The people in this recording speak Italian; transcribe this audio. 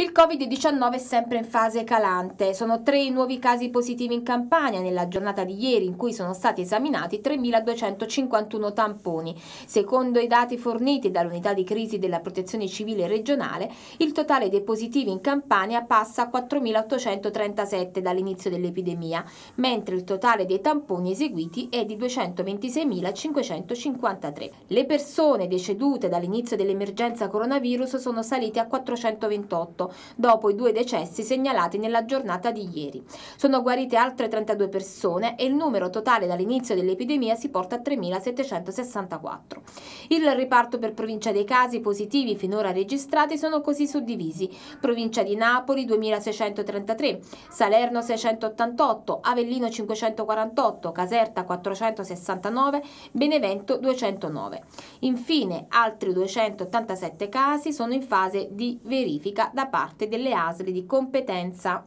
Il Covid-19 è sempre in fase calante. Sono tre i nuovi casi positivi in Campania nella giornata di ieri in cui sono stati esaminati 3.251 tamponi. Secondo i dati forniti dall'unità di crisi della protezione civile regionale, il totale dei positivi in Campania passa a 4.837 dall'inizio dell'epidemia, mentre il totale dei tamponi eseguiti è di 226.553. Le persone decedute dall'inizio dell'emergenza coronavirus sono salite a 428 dopo i due decessi segnalati nella giornata di ieri. Sono guarite altre 32 persone e il numero totale dall'inizio dell'epidemia si porta a 3.764. Il riparto per provincia dei casi positivi finora registrati sono così suddivisi. Provincia di Napoli 2633, Salerno 688, Avellino 548, Caserta 469, Benevento 209. Infine altri 287 casi sono in fase di verifica da parte parte delle ASL di competenza